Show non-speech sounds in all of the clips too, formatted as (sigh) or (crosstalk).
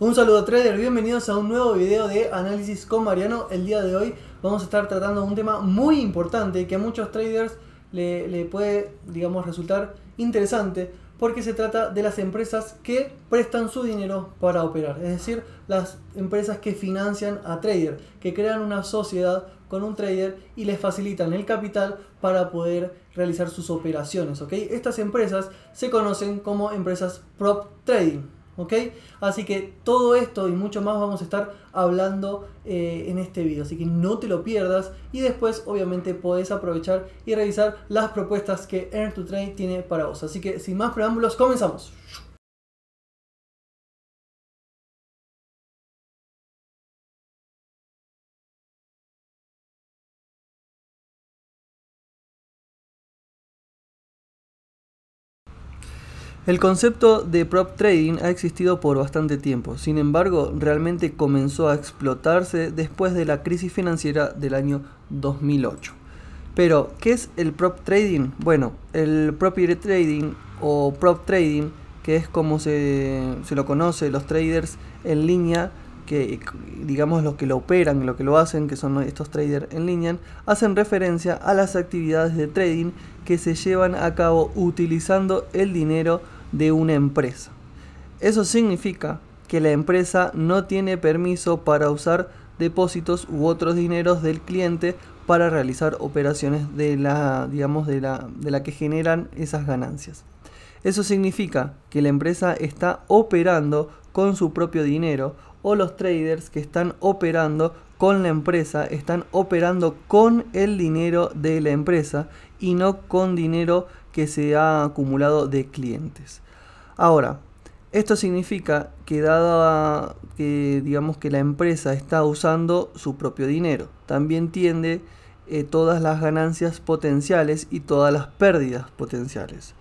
Un saludo trader, bienvenidos a un nuevo video de análisis con Mariano. El día de hoy vamos a estar tratando un tema muy importante que a muchos traders le, puede, digamos, resultar interesante porque se trata de las empresas que prestan su dinero para operar, es decir, las empresas que financian a trader, que crean una sociedad con un trader y les facilitan el capital para poder realizar sus operaciones, ¿ok? Estas empresas se conocen como empresas prop trading. ¿ok? Así que todo esto y mucho más vamos a estar hablando eh, en este video, así que no te lo pierdas y después obviamente podés aprovechar y revisar las propuestas que Earn 2 Trade tiene para vos. Así que sin más preámbulos, comenzamos. El concepto de prop trading ha existido por bastante tiempo, sin embargo realmente comenzó a explotarse después de la crisis financiera del año 2008. Pero, ¿qué es el prop trading? Bueno, el property trading o prop trading, que es como se, lo conoce los traders en línea, que digamos los que lo operan, lo que lo hacen, que son estos traders en línea, hacen referencia a las actividades de trading que se llevan a cabo utilizando el dinero de una empresa. Eso significa que la empresa no tiene permiso para usar depósitos u otros dineros del cliente para realizar operaciones de la, digamos, de la, de la que generan esas ganancias. Eso significa que la empresa está operando con su propio dinero o los traders que están operando con la empresa, están operando con el dinero de la empresa y no con dinero que se ha acumulado de clientes. Ahora, esto significa que dada que digamos que la empresa está usando su propio dinero, también tiende eh, todas las ganancias potenciales y todas las pérdidas potenciales.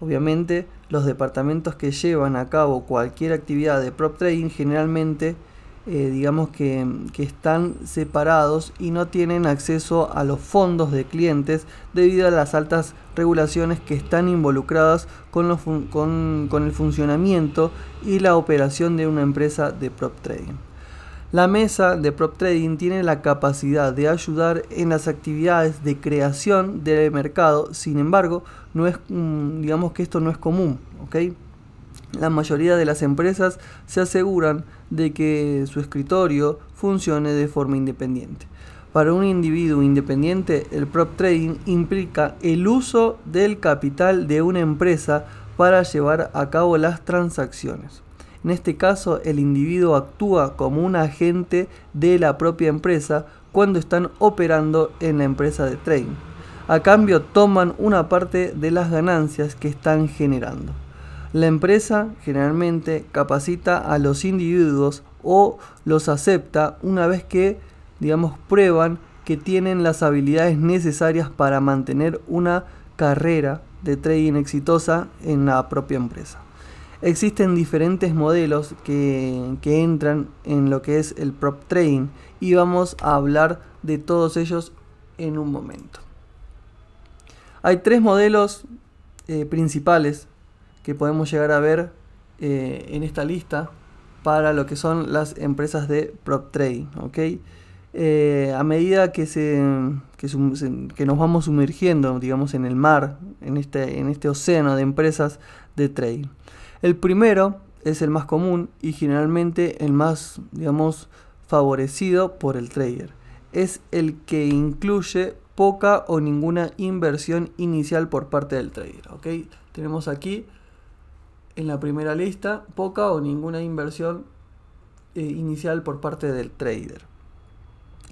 Obviamente los departamentos que llevan a cabo cualquier actividad de prop trading generalmente eh, digamos que, están separados y no tienen acceso a los fondos de clientes debido a las altas regulaciones que están involucradas con, los con, con el funcionamiento y la operación de una empresa de prop trading. La mesa de prop trading tiene la capacidad de ayudar en las actividades de creación del mercado, sin embargo, no es, mm, digamos que esto no es común. La mayoría de las empresas se aseguran de que su escritorio funcione de forma independiente. Para un individuo independiente, el prop trading implica el uso del capital de una empresa para llevar a cabo las transacciones. En este caso, el individuo actúa como un agente de la propia empresa cuando están operando en la empresa de trading. A cambio, toman una parte de las ganancias que están generando. La empresa generalmente capacita a los individuos o los acepta una vez que, digamos, prueban que tienen las habilidades necesarias para mantener una carrera de trading exitosa en la propia empresa. Existen diferentes modelos que, entran en lo que es el prop trading y vamos a hablar de todos ellos en un momento. Hay tres modelos eh, principales que podemos llegar a ver eh, en esta lista para lo que son las empresas de prop trading. ¿okay? Eh, a medida que, se, que, nos vamos sumergiendo digamos, en el mar, en este, en este océano de empresas de trading. El primero es el más común y generalmente el más, digamos, favorecido por el trader. Es el que incluye poca o ninguna inversión inicial por parte del trader. ¿ok? Tenemos aquí en la primera lista poca o ninguna inversión eh, inicial por parte del trader.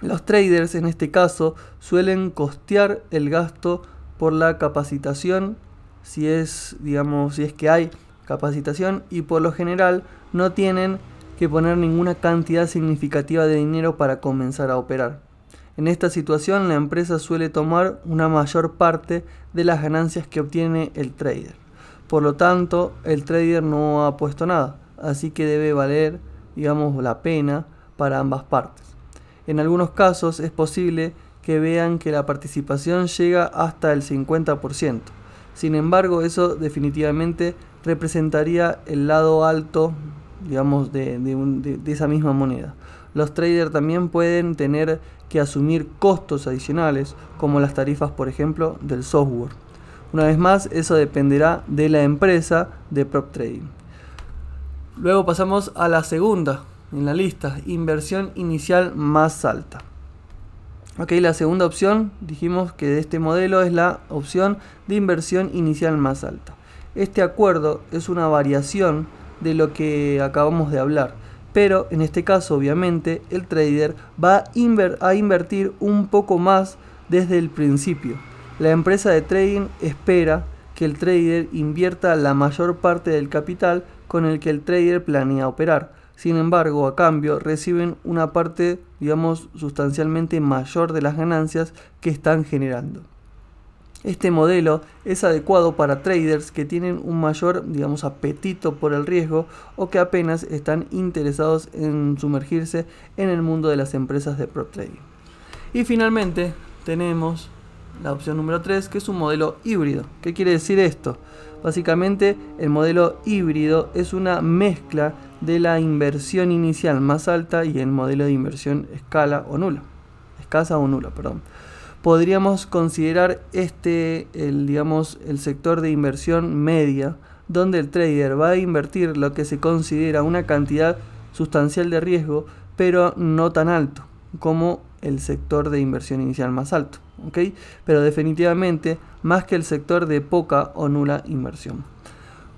Los traders en este caso suelen costear el gasto por la capacitación si es, digamos, si es que hay capacitación y por lo general no tienen que poner ninguna cantidad significativa de dinero para comenzar a operar. En esta situación la empresa suele tomar una mayor parte de las ganancias que obtiene el trader. Por lo tanto, el trader no ha puesto nada, así que debe valer, digamos, la pena para ambas partes. En algunos casos es posible que vean que la participación llega hasta el 50%. Sin embargo, eso definitivamente representaría el lado alto, digamos, de, esa misma moneda. Los traders también pueden tener que asumir costos adicionales, como las tarifas, por ejemplo, del software. Una vez más, eso dependerá de la empresa de prop trading. Luego pasamos a la segunda en la lista, inversión inicial más alta. Ok, la segunda opción, dijimos que de este modelo es la opción de inversión inicial más alta. Este acuerdo es una variación de lo que acabamos de hablar, pero en este caso obviamente el trader va a, invertir un poco más desde el principio. La empresa de trading espera que el trader invierta la mayor parte del capital con el que el trader planea operar. Sin embargo, a cambio, reciben una parte, digamos, sustancialmente mayor de las ganancias que están generando. Este modelo es adecuado para traders que tienen un mayor, digamos, apetito por el riesgo o que apenas están interesados en sumergirse en el mundo de las empresas de prop trading. Y finalmente tenemos la opción número 3, que es un modelo híbrido. ¿Qué quiere decir esto? Básicamente el modelo híbrido es una mezcla de la inversión inicial más alta y el modelo de inversión escala o nula. Escasa o nula, perdón podríamos considerar este, el, digamos, el sector de inversión media, donde el trader va a invertir lo que se considera una cantidad sustancial de riesgo, pero no tan alto como el sector de inversión inicial más alto, ¿ok? Pero definitivamente más que el sector de poca o nula inversión.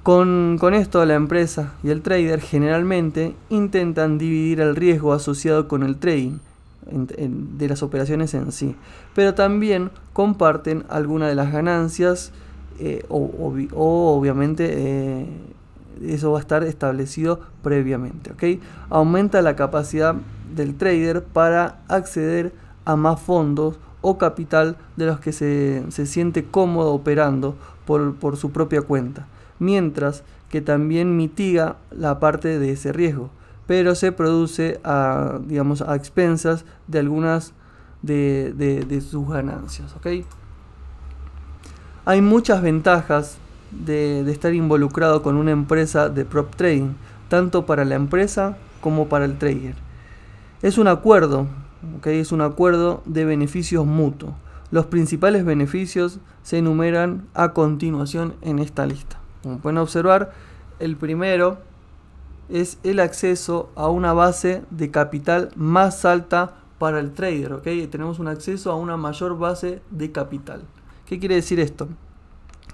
Con, con esto la empresa y el trader generalmente intentan dividir el riesgo asociado con el trading, de las operaciones en sí, pero también comparten alguna de las ganancias eh, o, obviamente eh, eso va a estar establecido previamente. Aumenta la capacidad del trader para acceder a más fondos o capital de los que se, siente cómodo operando por su propia cuenta, mientras que también mitiga la parte de ese riesgo pero se produce a, digamos, a expensas de algunas de, sus ganancias. Hay muchas ventajas de, estar involucrado con una empresa de prop trading, tanto para la empresa como para el trader. Es un acuerdo, es un acuerdo de beneficios mutuos. Los principales beneficios se enumeran a continuación en esta lista. Como pueden observar, el primero es el acceso a una base de capital más alta para el trader. Tenemos un acceso a una mayor base de capital. ¿Qué quiere decir esto?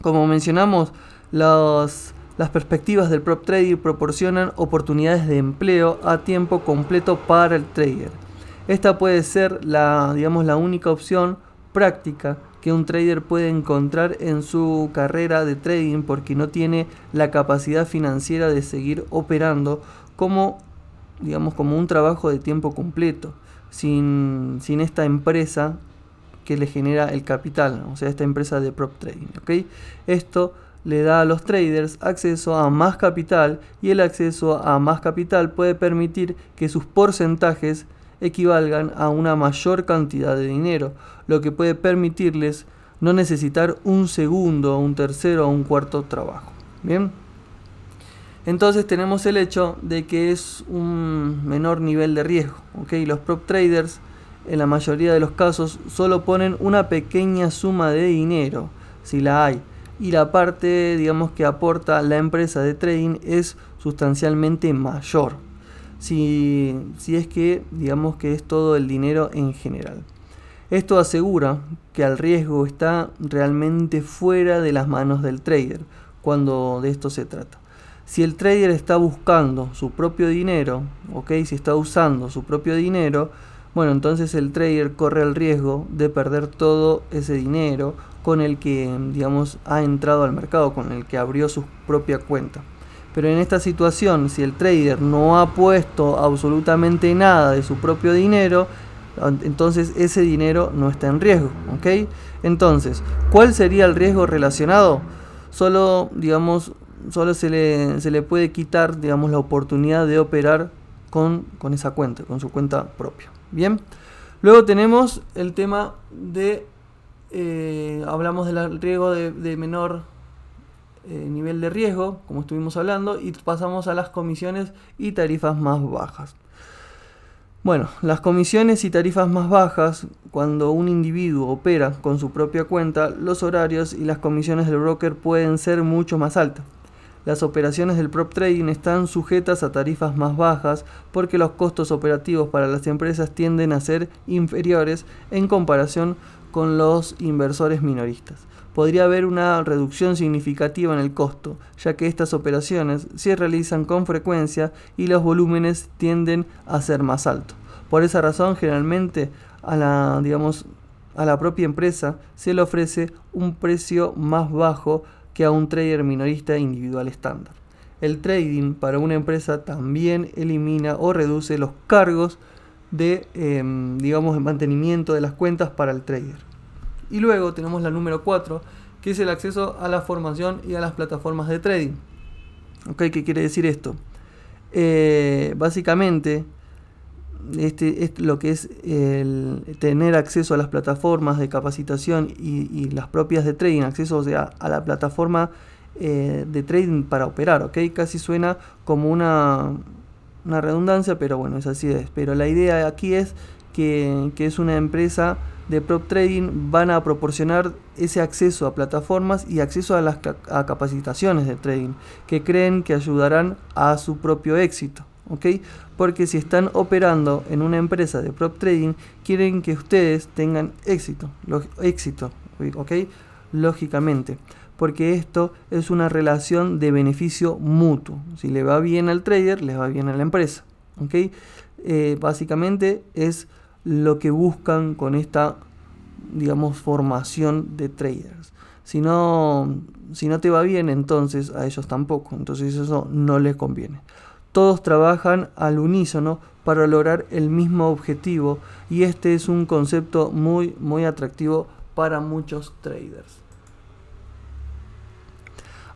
Como mencionamos, las perspectivas del prop trader proporcionan oportunidades de empleo a tiempo completo para el trader. Esta puede ser la, digamos, la única opción práctica que un trader puede encontrar en su carrera de trading porque no tiene la capacidad financiera de seguir operando como digamos como un trabajo de tiempo completo sin, sin esta empresa que le genera el capital, o sea, esta empresa de prop trading. ¿ok? Esto le da a los traders acceso a más capital y el acceso a más capital puede permitir que sus porcentajes equivalgan a una mayor cantidad de dinero, lo que puede permitirles no necesitar un segundo, un tercero o un cuarto trabajo. Bien. Entonces tenemos el hecho de que es un menor nivel de riesgo. Los prop traders en la mayoría de los casos solo ponen una pequeña suma de dinero, si la hay, y la parte digamos que aporta la empresa de trading es sustancialmente mayor si, es que digamos que es todo el dinero en general. Esto asegura que el riesgo está realmente fuera de las manos del trader cuando de esto se trata. Si el trader está buscando su propio dinero, ok, si está usando su propio dinero, bueno, entonces el trader corre el riesgo de perder todo ese dinero con el que, digamos, ha entrado al mercado, con el que abrió su propia cuenta. Pero en esta situación, si el trader no ha puesto absolutamente nada de su propio dinero, entonces ese dinero no está en riesgo, ¿ok? Entonces, ¿cuál sería el riesgo relacionado? Solo, digamos, solo se le, puede quitar, digamos, la oportunidad de operar con, esa cuenta, con su cuenta propia, ¿bien? Luego tenemos el tema de, eh, hablamos del riesgo de menor eh, nivel de riesgo, como estuvimos hablando, y pasamos a las comisiones y tarifas más bajas. Bueno, las comisiones y tarifas más bajas, cuando un individuo opera con su propia cuenta, los horarios y las comisiones del broker pueden ser mucho más altas. Las operaciones del prop trading están sujetas a tarifas más bajas porque los costos operativos para las empresas tienden a ser inferiores en comparación con los inversores minoristas. Podría haber una reducción significativa en el costo, ya que estas operaciones se realizan con frecuencia y los volúmenes tienden a ser más altos. Por esa razón, generalmente a la, digamos, a la propia empresa se le ofrece un precio más bajo que a un trader minorista individual estándar. El trading para una empresa también elimina o reduce los cargos de, em, digamos, el mantenimiento de las cuentas para el trader. Y luego tenemos la número 4, que es el acceso a la formación y a las plataformas de trading. ok ¿Qué quiere decir esto? Eh, básicamente, este, es lo que es el tener acceso a las plataformas de capacitación y, las propias de trading, acceso o a la plataforma eh, de trading para operar, ¿ok? Casi suena como una, una redundancia, pero bueno, es así es. Pero la idea aquí es que, es una empresa de prop trading, van a proporcionar ese acceso a plataformas y acceso a las a capacitaciones de trading, que creen que ayudarán a su propio éxito. ¿ok? Porque si están operando en una empresa de prop trading, quieren que ustedes tengan éxito, éxito, ¿ok? Lógicamente porque esto es una relación de beneficio mutuo. Si le va bien al trader, le va bien a la empresa. Eh, básicamente es lo que buscan con esta, digamos, formación de traders. Si no, si no te va bien, entonces a ellos tampoco. Entonces eso no les conviene. Todos trabajan al unísono para lograr el mismo objetivo y este es un concepto muy, muy atractivo para muchos traders.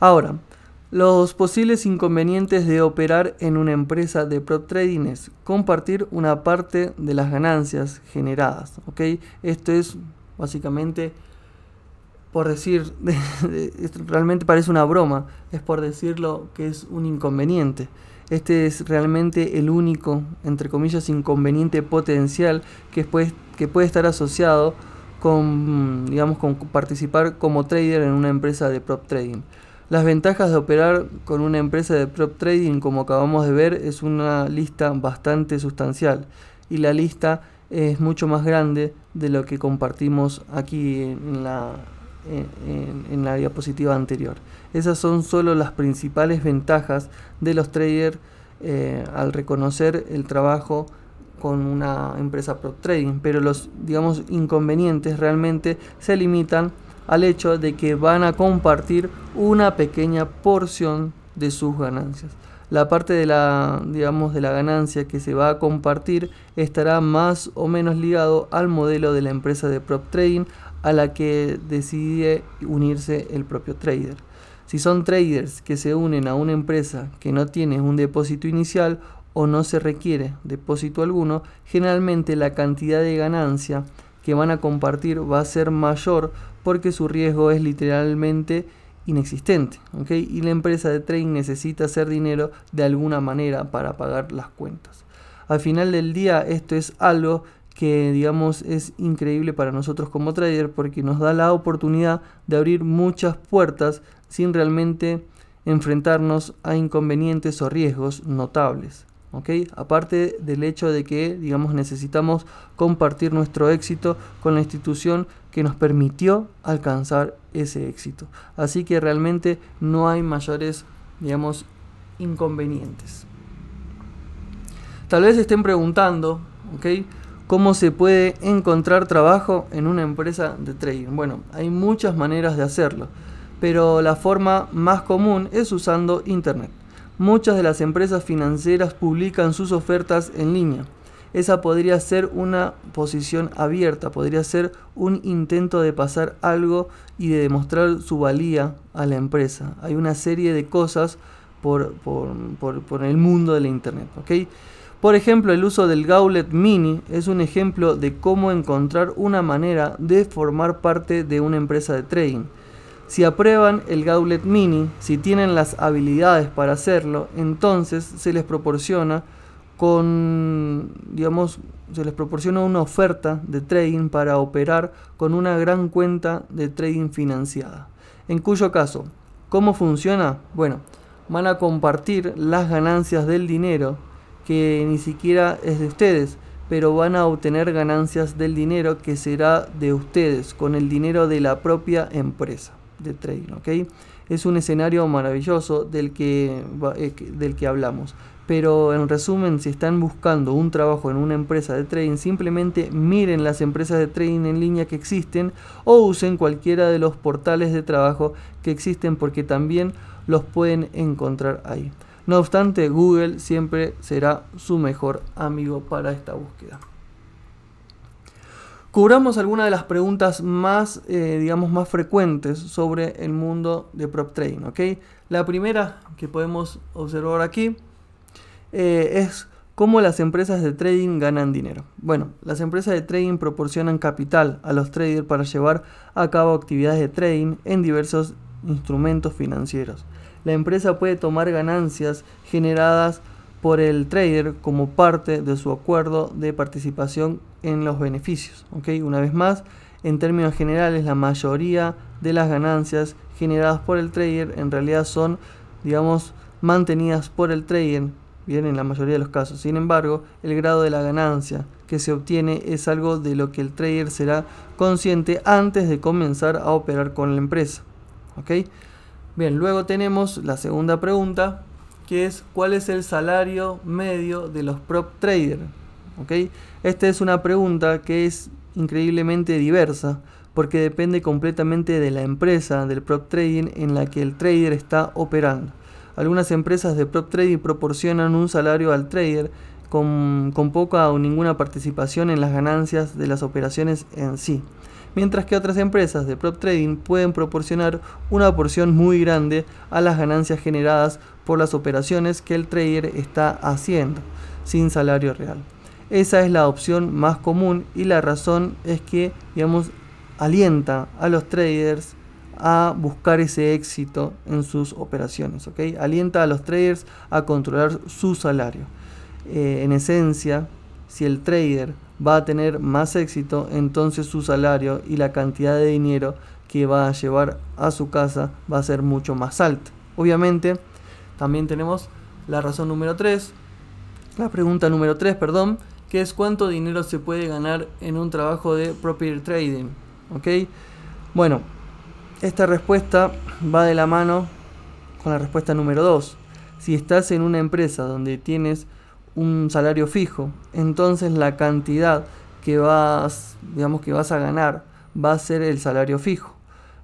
Ahora, los posibles inconvenientes de operar en una empresa de prop trading es compartir una parte de las ganancias generadas. Esto es básicamente, por decir, (laughs) realmente parece una broma, es por decirlo que es un inconveniente. Este es realmente el único, entre comillas, inconveniente potencial que puede, que puede estar asociado con, digamos, con participar como trader en una empresa de prop trading. Las ventajas de operar con una empresa de prop trading, como acabamos de ver, es una lista bastante sustancial y la lista es mucho más grande de lo que compartimos aquí en la, diapositiva anterior. Esas son solo las principales ventajas de los traders eh, al reconocer el trabajo con una empresa prop trading, pero los digamos inconvenientes realmente se limitan al hecho de que van a compartir una pequeña porción de sus ganancias. La parte de la, digamos, de la ganancia que se va a compartir estará más o menos ligado al modelo de la empresa de prop trading a la que decide unirse el propio trader. Si son traders que se unen a una empresa que no tiene un depósito inicial o no se requiere depósito alguno, generalmente la cantidad de ganancia que van a compartir va a ser mayor porque su riesgo es literalmente inexistente. Y la empresa de trading necesita hacer dinero de alguna manera para pagar las cuentas. Al final del día esto es algo que digamos es increíble para nosotros como trader porque nos da la oportunidad de abrir muchas puertas sin realmente enfrentarnos a inconvenientes o riesgos notables. Aparte del hecho de que, digamos, necesitamos compartir nuestro éxito con la institución que nos permitió alcanzar ese éxito. Así que realmente no hay mayores, digamos, inconvenientes. Tal vez estén preguntando, ¿ok? ¿Cómo se puede encontrar trabajo en una empresa de trading? Bueno, hay muchas maneras de hacerlo, pero la forma más común es usando Internet. Muchas de las empresas financieras publican sus ofertas en línea. Esa podría ser una posición abierta, podría ser un intento de pasar algo y de demostrar su valía a la empresa. Hay una serie de cosas por, el mundo de la Internet. Por ejemplo, el uso del Gaulet Mini es un ejemplo de cómo encontrar una manera de formar parte de una empresa de trading. Si aprueban el Gauntlet Mini, si tienen las habilidades para hacerlo, entonces se les proporciona con, digamos, se les proporciona una oferta de trading para operar con una gran cuenta de trading financiada. En cuyo caso, ¿cómo funciona? Bueno, van a compartir las ganancias del dinero que ni siquiera es de ustedes, pero van a obtener ganancias del dinero que será de ustedes, con el dinero de la propia empresa de trading. ¿ok? Es un escenario maravilloso del eh, que, del que hablamos. Pero en resumen, si están buscando un trabajo en una empresa de trading, simplemente miren las empresas de trading en línea que existen o usen cualquiera de los portales de trabajo que existen porque también los pueden encontrar ahí. No obstante, Google siempre será su mejor amigo para esta búsqueda. Cubramos algunas de las preguntas más, eh, digamos, más frecuentes sobre el mundo de prop trading. La primera que podemos observar aquí eh, es cómo las empresas de trading ganan dinero. Bueno, las empresas de trading proporcionan capital a los traders para llevar a cabo actividades de trading en diversos instrumentos financieros. La empresa puede tomar ganancias generadas por el trader como parte de su acuerdo de participación en los beneficios. ok Una vez más, en términos generales, la mayoría de las ganancias generadas por el trader en realidad son, digamos, mantenidas por el trader, bien, en la mayoría de los casos. Sin embargo, el grado de la ganancia que se obtiene es algo de lo que el trader será consciente antes de comenzar a operar con la empresa. ¿ok? Bien, luego tenemos la segunda pregunta, que es cuál es el salario medio de los prop traders. ¿Okay? Esta es una pregunta que es increíblemente diversa porque depende completamente de la empresa del prop trading en la que el trader está operando. Algunas empresas de prop trading proporcionan un salario al trader con, con poca o ninguna participación en las ganancias de las operaciones en sí mientras que otras empresas de prop trading pueden proporcionar una porción muy grande a las ganancias generadas por las operaciones que el trader está haciendo sin salario real. Esa es la opción más común y la razón es que, digamos, alienta a los traders a buscar ese éxito en sus operaciones, ¿ok? Alienta a los traders a controlar su salario. Eh, en esencia, si el trader va a tener más éxito, entonces su salario y la cantidad de dinero que va a llevar a su casa va a ser mucho más alta. Obviamente, también tenemos la razón número 3, la pregunta número 3, perdón, que es cuánto dinero se puede ganar en un trabajo de property trading. Bueno, esta respuesta va de la mano con la respuesta número 2. Si estás en una empresa donde tienes un salario fijo, entonces la cantidad que vas, digamos que vas a ganar va a ser el salario fijo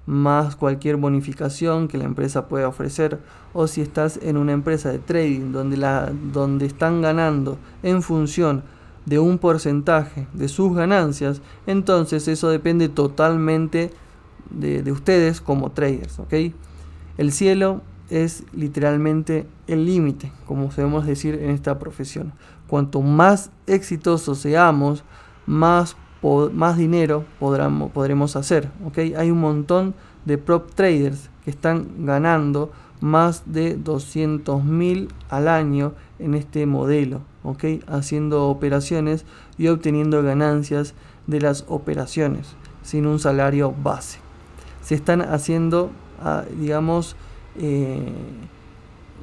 más cualquier bonificación que la empresa pueda ofrecer o si estás en una empresa de trading donde, la, donde están ganando en función de un porcentaje de sus ganancias, entonces eso depende totalmente de, ustedes como traders. ¿ok? El cielo es literalmente el límite, como sabemos decir en esta profesión. Cuanto más exitosos seamos, más más dinero podremos hacer. ¿okay? Hay un montón de prop traders que están ganando más de 200 mil al año en este modelo, ¿okay? haciendo operaciones y obteniendo ganancias de las operaciones sin un salario base. Se están haciendo, ah, digamos, eh,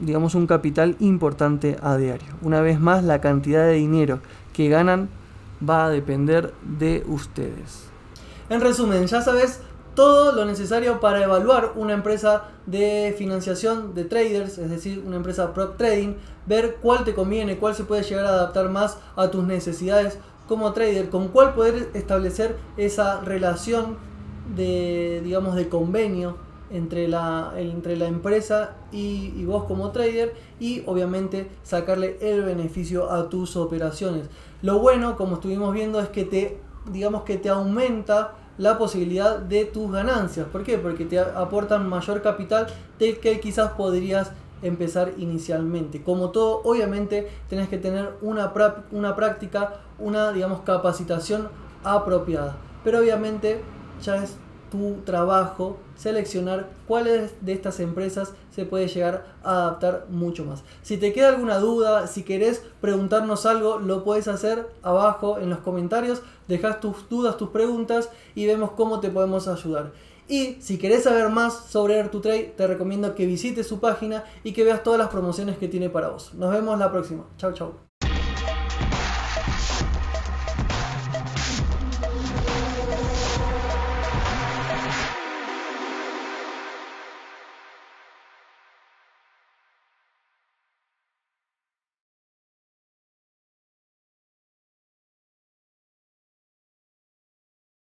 digamos un capital importante a diario. Una vez más, la cantidad de dinero que ganan va a depender de ustedes. En resumen, ya sabes todo lo necesario para evaluar una empresa de financiación de traders, es decir, una empresa prop trading, ver cuál te conviene, cuál se puede llegar a adaptar más a tus necesidades como trader, con cuál poder establecer esa relación de, digamos, de convenio entre la, entre la empresa y, vos como trader y obviamente sacarle el beneficio a tus operaciones. Lo bueno, como estuvimos viendo, es que te, digamos que te aumenta la posibilidad de tus ganancias. ¿Por qué? Porque te aportan mayor capital de que quizás podrías empezar inicialmente. Como todo, obviamente tienes que tener una, una práctica, una, digamos, capacitación apropiada. Pero obviamente ya es tu trabajo seleccionar cuáles de estas empresas se puede llegar a adaptar mucho más. Si te queda alguna duda, si querés preguntarnos algo, lo puedes hacer abajo en los comentarios, dejas tus dudas, tus preguntas y vemos cómo te podemos ayudar. Y si querés saber más sobre air trade te recomiendo que visites su página y que veas todas las promociones que tiene para vos. Nos vemos la próxima. Chao, chao.